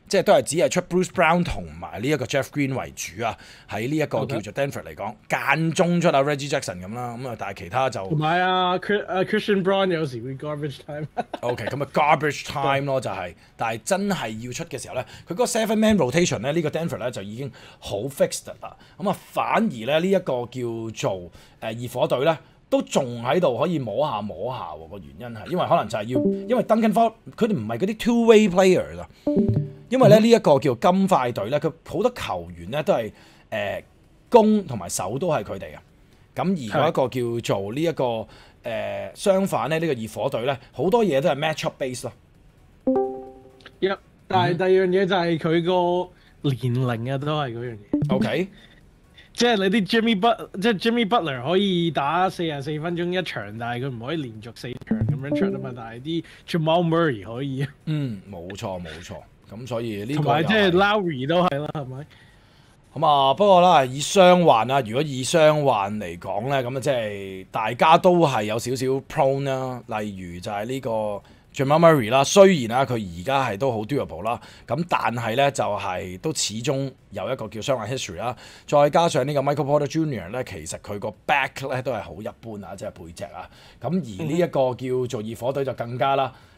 即係都係只係出 Bruce Brown 同埋呢一個 Jeff Green 為主啊！喺呢一個叫做 Denver 嚟講，間中出下 Reggie Jackson 咁啦。咁啊，但係其他就唔係啊。Christian Brown 有時會 garbage time。OK，咁啊 garbage time 咯，就係。但係真係要出嘅時候咧，佢嗰個 Seven Man Rotation 咧，呢個 Denver 咧就已經好 fixed 啦。咁啊，反而咧呢一個叫做誒熱火隊咧，都仲喺度可以摸下摸下喎。個原因係因為可能就係要，因為 Duncan Ford 佢哋唔係嗰啲 Two Way Player 㗎。因為咧呢一個叫金快隊咧，佢好多球員咧都係誒攻同埋守都係佢哋嘅。咁而有一個叫做呢一個誒相反咧呢個熱火隊咧，好多嘢都係 match up base 咯。但係第二樣嘢就係佢個年齡啊，都係嗰樣嘢。OK，即係你啲 Jimmy But 即係 Jimmy Butler 可以打四十四分鐘一場，但係佢唔可以連續四場咁樣出啊嘛。但係啲 Jamal Murray 可以。嗯，冇錯冇錯。咁所以呢個即係 Larry 都係啦，係咪？咁啊，不過啦，以雙環啊，如果以雙環嚟講咧，咁啊，即係大家都係有少少 pro n e 啦。例如就係呢個 j a m a Murray 啦，雖然啊，佢而家係都好 durable 啦，咁但係咧就係都始終有一個叫雙環 history 啦。再加上呢個 Michael Porter Jr 咧，其實佢個 back 咧都係好一般啊，即係背脊啊。咁而呢一個叫做熱火隊就更加啦。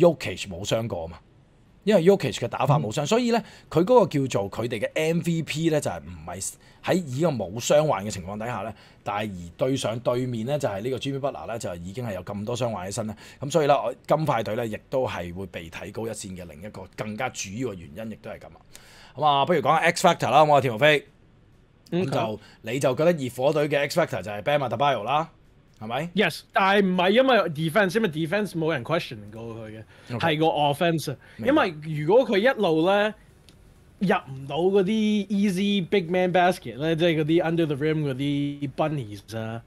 Yokich 冇傷過嘛？因為 Yokich 嘅打法冇傷，所以咧佢嗰個叫做佢哋嘅 MVP 咧就係唔係喺已個冇傷患嘅情況底下咧，但系而對上對面咧就係呢個 Jimmy Butler 咧就已經係有咁多傷患起身啦，咁所以咧我金塊隊咧亦都係會被提高一線嘅另一個更加主要嘅原因，亦都係咁啊！好啊，不如講 X Factor 啦，我係田浩飛，咁就你就覺得熱火隊嘅 X Factor 就係 Bam Adebayo 啦。係咪？Yes，但係唔係因為 defence，因為 defence 冇人 question 過佢嘅，係個 offence。因為如果佢一路咧入唔到嗰啲 easy big man basket 咧，即係嗰啲 under the rim 嗰啲 bunnies 啊，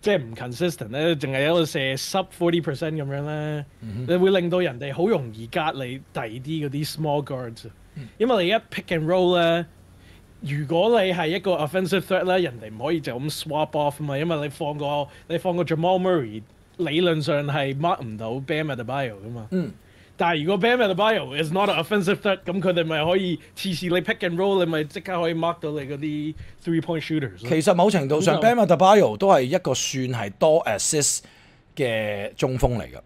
即係唔 consistent 咧，淨係喺度射 sub forty percent 咁樣咧，你會令到人哋好容易隔你二啲嗰啲 small guards，因為你一 pick and roll 咧。如果你係一個 offensive threat 咧，人哋唔可以就咁 swap off 嘛，因為你放個你放個 Jamal Murray 理論上係 mark 唔到 Bam a h e b i o 噶嘛。嗯。但係如果 Bam a h e b i o is not an offensive threat，咁佢哋咪可以次次你 pick and roll，你咪即刻可以 mark 到你嗰啲 three point shooters。其實某程度上，Bam a h e b i o 都係一個算係多 assist 嘅中鋒嚟㗎。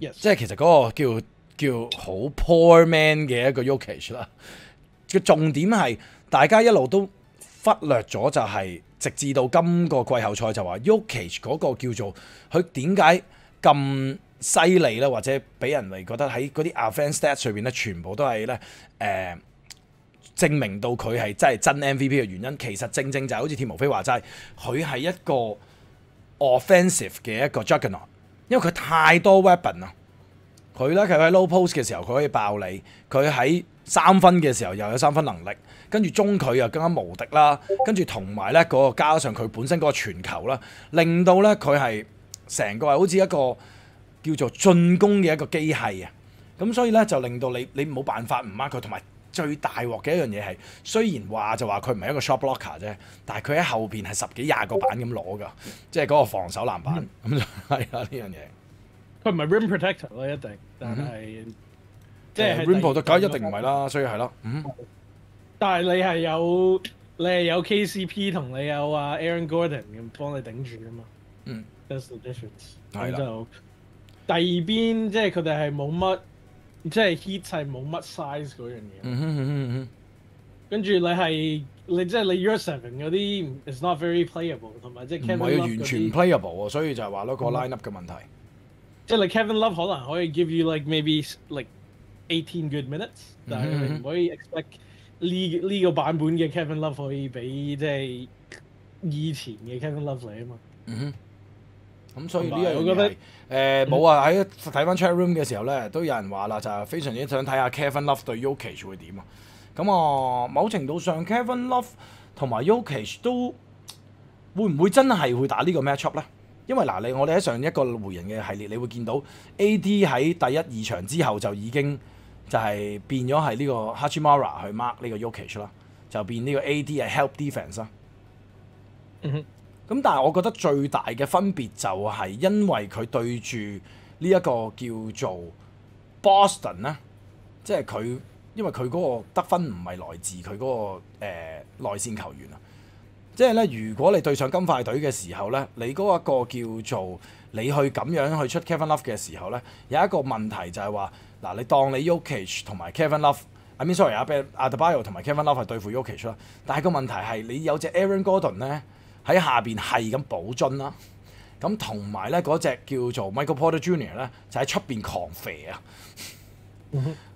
Yes。即係其實嗰個叫叫好 poor man 嘅一個 o k a g e 啦。嘅重點係。大家一路都忽略咗，就係直至到今個季後賽就話，k 奇嗰個叫做佢點解咁犀利咧？或者俾人哋覺得喺嗰啲 o f f e n s i v 上面咧，全部都係咧誒證明到佢係真係真 MVP 嘅原因。其實正正就好似鐵毛非話齋，佢係一個 offensive 嘅一個 dragon，因為佢太多 weapon 啊！佢咧佢喺 low post 嘅時候，佢可以爆你，佢喺。三分嘅時候又有三分能力，跟住中佢又更加無敵啦，跟住同埋咧嗰個加上佢本身嗰個傳球啦，令到咧佢係成個係好似一個叫做進攻嘅一個機器啊！咁所以咧就令到你你冇辦法唔 mark 佢，同埋最大鑊嘅一樣嘢係，雖然話就話佢唔係一個 shop blocker 啫，但係佢喺後邊係十幾廿個板咁攞噶，即係嗰個防守籃板咁就係嗰呢樣嘢。佢唔係 rim protector 嚟嘅，佢。即係 Rimbo 都，梗一定唔係啦，所以係啦。嗯。但係你係有你係有 KCP 同你有啊 Aaron Gordon 咁幫你頂住啊嘛。嗯。That's the difference。係啦。第二邊即係佢哋係冇乜，即係 heat 係冇乜 size 嗰樣嘢。嗯嗯嗯跟住你係你即係你 Your Seven 嗰啲，is not very playable，同埋即係 Kevin。唔係完全 p l a y a b l e 啊？所以就係話嗰個 lineup 嘅問題。即係你 Kevin Love 可能可以 give you like maybe like 18 d minutes，但係唔可以 expect 呢呢個版本嘅 Kevin Love 可以比即係以前嘅 Kevin Love 嚟啊嘛。嗯哼，咁所以呢樣嘢嚟。誒冇啊，喺睇翻 chat room 嘅時候咧，都有人話啦，就非常之想睇下 Kevin Love 對 Yokich 會點啊。咁啊，某程度上 Kevin Love 同埋 Yokich 都會唔會真係會打呢個 matchup 咧？因為嗱，你我哋喺上一個湖人嘅系列，你會見到 AD 喺第一二場之後就已經。就係變咗係呢個 Hatchimara 去 mark 呢個 o k a g e 啦，就變呢個 AD 係 help defence 啦。嗯咁但係我覺得最大嘅分別就係因為佢對住呢一個叫做 Boston 咧，即係佢因為佢嗰個得分唔係來自佢嗰個誒內線球員啊。即係咧，如果你對上金塊隊嘅時候咧，你嗰一個叫做你去咁樣去出 Kevin Love 嘅時候咧，有一個問題就係話。嗱，你當你 y o k a g e 同埋 KevinLove，I'm e a n sorry 阿 Ben 阿 d e b i o 同埋 KevinLove 係對付 y o k a g e 啦，但係個問題係你有隻 Aaron Gordon 咧喺下邊係咁保樽啦，咁同埋咧嗰只叫做 Michael Porter Jr 咧就喺出邊狂肥啊，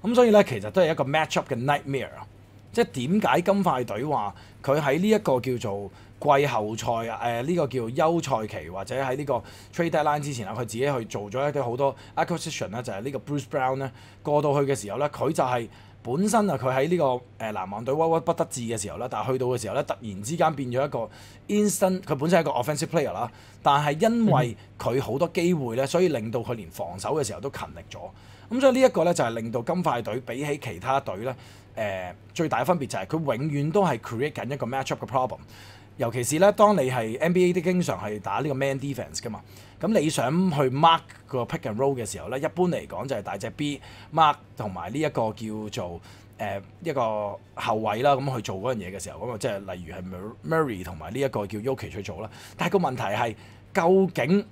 咁所以咧其實都係一個 matchup 嘅 nightmare，啊。即係點解金塊隊話佢喺呢一個叫做？季後賽啊，誒呢個叫休賽期或者喺呢個 trade deadline 之前啊，佢自己去做咗一啲好多 acquisition 呢就係呢個 Bruce Brown 咧過到去嘅時候咧，佢就係本身啊佢喺呢個誒籃網隊屈屈不得志嘅時候咧，但係去到嘅時候咧，突然之間變咗一個 instant，佢本身係一個 offensive player 啦，但係因為佢好多機會咧，所以令到佢連防守嘅時候都勤力咗。咁所以呢一個咧就係令到金塊隊比起其他隊咧誒最大嘅分別就係佢永遠都係 create 緊一個 matchup 嘅 problem。尤其是咧，當你係 NBA 都經常係打呢個 man d e f e n s e 噶嘛，咁你想去 mark 個 pick and roll 嘅時候咧，一般嚟講就係大隻 B mark 同埋呢一個叫做誒一個後衞啦，咁去做嗰樣嘢嘅時候咁啊，即係例如係 Mary 同埋呢一個叫 y o k i 去做啦。但係個問題係，究竟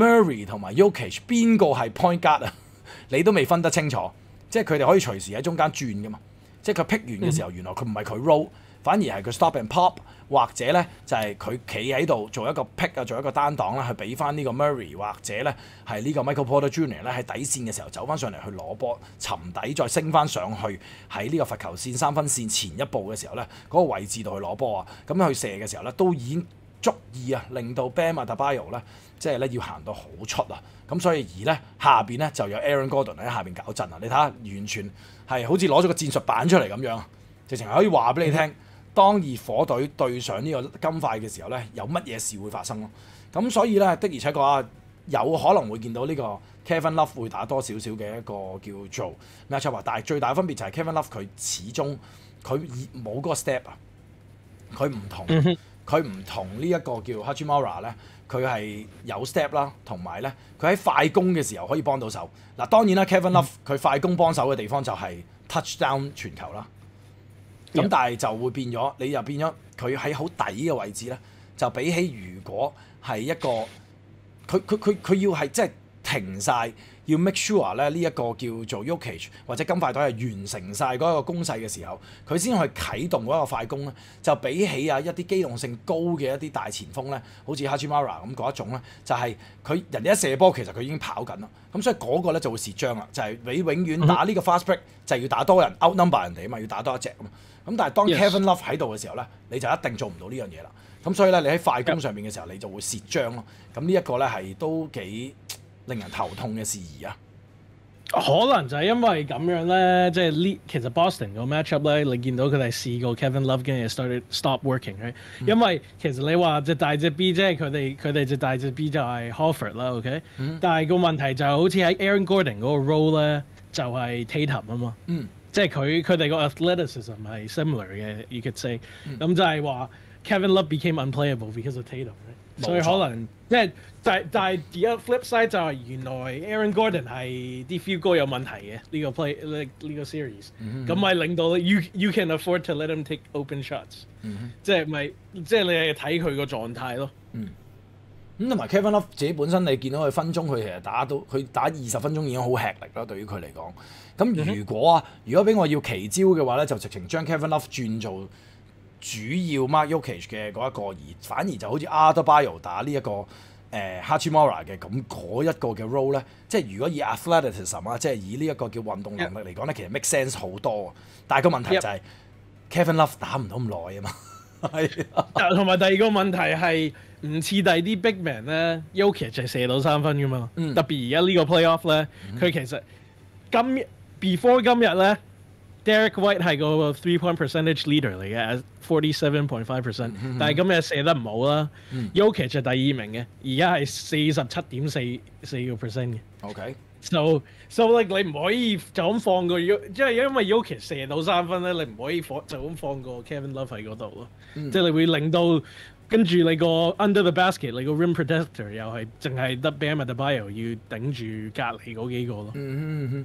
Mary 同埋 y o k i c 邊個係 point guard 啊？你都未分得清楚，即係佢哋可以隨時喺中間轉㗎嘛？即係佢 pick 完嘅時候，原來佢唔係佢 roll，反而係佢 stop and pop。或者咧就係佢企喺度做一個 pick 啊，做一個單檔啦，去俾翻呢個 Murray 或者咧係呢個 Michael Porter Jr 咧喺底線嘅時候走翻上嚟去攞波，沉底再升翻上去喺呢個罰球線三分線前一步嘅時候咧嗰個位置度去攞波啊，咁樣去射嘅時候咧都已經足以啊，令到 b a m a b i d e 咧即係咧要行到好出啊，咁所以而咧下邊咧就有 Aaron Gordon 喺下邊搞震啊，你睇下完全係好似攞咗個戰術板出嚟咁樣，直情可以話俾你聽。當熱火隊對上呢個金塊嘅時候咧，有乜嘢事會發生咯？咁所以咧的而且確啊，有可能會見到呢個 Kevin Love 會打多少少嘅一個叫做 m a l c h 但係最大嘅分別就係 Kevin Love 佢始終佢冇嗰個 step 啊，佢唔同佢唔同呢一個叫 h a t c h i Mora 咧，佢係有 step 啦，同埋咧佢喺快攻嘅時候可以幫到手。嗱當然啦，Kevin Love 佢快攻幫手嘅地方就係 touchdown 全球啦。咁但係就會變咗，你又變咗佢喺好底嘅位置咧，就比起如果係一個佢佢佢佢要係即係停晒，要 make sure 咧呢一個叫做 y o k a g e 或者金塊袋係完成晒嗰一個攻勢嘅時候，佢先去啟動嗰一個快攻咧，就比起啊一啲機動性高嘅一啲大前鋒咧，好似 Hatchimara 咁嗰一種咧，就係佢人哋一射波其實佢已經跑緊啦，咁所以嗰個咧就會蝕張啦，就係你永遠打呢個 fast break 就要打多人 out number 人哋啊嘛，要打多一隻啊嘛。咁但係當 Kevin Love 喺度嘅時候咧，你就一定做唔到呢樣嘢啦。咁所以咧，你喺快攻上面嘅時候你就會蝕張咯。咁呢一個咧係都幾令人頭痛嘅事宜啊。可能就係因為咁樣咧，即係呢其實 Boston 個 matchup 咧，你見到佢哋試過 Kevin Love 跟住 start stop working 因為其實你話只大隻 B 啫，佢哋佢哋只大隻 B 就係 Hoffert 啦，OK。嗯。但係個問題就好似喺 Aaron Gordon 嗰個 role 咧，就係 Tatum 啊嘛。嗯。即係佢佢哋個 athleticism 係 similar 嘅，you could say。咁就係話 Kevin Love became unplayable because of Tatum。所以可能即係但但係而家 flip side 就係原來 Aaron Gordon 係啲 feel 哥有問題嘅呢個 play 呢呢個 series。咁咪令到 you you can afford to let him take open shots。即係咪即係你係睇佢個狀態咯。咁同埋 Kevin Love 自己本身你見到佢分鐘佢其實打到佢打二十分鐘已經好吃力啦，對於佢嚟講。咁如果啊，如果俾我要奇招嘅話咧，就直情將 Kevin Love 轉做主要 Mark y o k e i c h 嘅嗰一個，而反而就好似 Arda Bayo 打呢一個誒 Hachimura 嘅，咁嗰一個嘅 role 咧，即係如果以 athleticism 啊，即係以呢一個叫運動能力嚟講咧，其實 make sense 好多但係個問題就係 Kevin Love 打唔到咁耐啊嘛。係啊。同埋第二個問題係唔似第啲 big man 咧 y o k e i 就係射到三分㗎嘛。特別而家呢個 playoff 咧，佢其實今 before 今日咧，Derek White 係個 three point percentage leader 嚟嘅，forty seven point five percent。但係今日射得唔好啦，Yokic 係第二名嘅，而家係四十七点四四个 percent 嘅。o k s o so like 你唔可以就咁放過 Yok 即係因為 y o k i 射到三分咧，你唔可以放就咁放過 Kevin Love 喺嗰度咯。即係你會令到跟住你個 under the basket，你個 rim protector 又係淨係得 Ben and the Bio 要頂住隔離嗰幾個咯。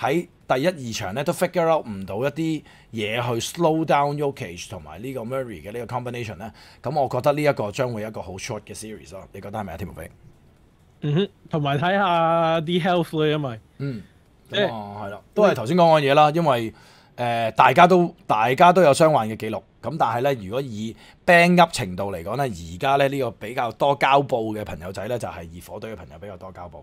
喺第一二場咧都 figure out 唔到一啲嘢去 slow down Yoke 同埋呢個 Murray 嘅呢個 combination 咧，咁我覺得呢一個將會一個好 short 嘅 series 咯。你覺得係咪啊，田木飛？嗯哼，同埋睇下啲 health 啊為嗯，誒係咯，都係頭先講嘅嘢啦。因為誒大家都大家都有傷患嘅記錄，咁但係咧如果以 bang up 程度嚟講咧，而家咧呢個比較多交布嘅朋友仔咧就係熱火隊嘅朋友比較多交布。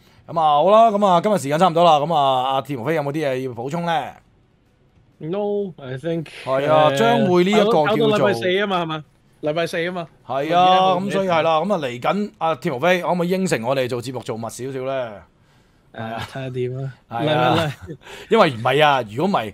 咁啊，好啦，咁啊，今日時間差唔多啦，咁啊，阿田毛飛有冇啲嘢要補充咧？No，I think 係啊，將會呢一個叫做禮拜四啊嘛，係嘛？禮拜四啊嘛。係啊，咁所以係啦，咁啊，嚟緊阿田毛飛可唔可以應承我哋做節目做密少少咧？诶，睇下點啊，系啊，因為唔係啊，如果唔係。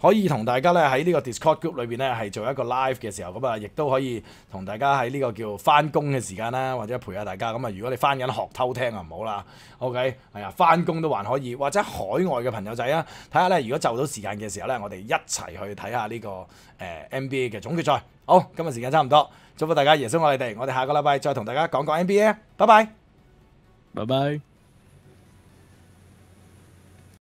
可以同大家咧喺呢個 Discord group 裏邊咧係做一個 live 嘅時候，咁啊亦都可以同大家喺呢個叫翻工嘅時間啦，或者陪下大家。咁啊，如果你翻緊學偷聽啊，唔好啦。OK，係啊，翻工都還可以，或者海外嘅朋友仔啊，睇下咧，如果就到時間嘅時候咧，我哋一齊去睇下呢個誒 NBA 嘅總決賽。好，今日時間差唔多，祝福大家，耶穌愛你哋。我哋下個禮拜再同大家講講 NBA，拜拜，拜拜。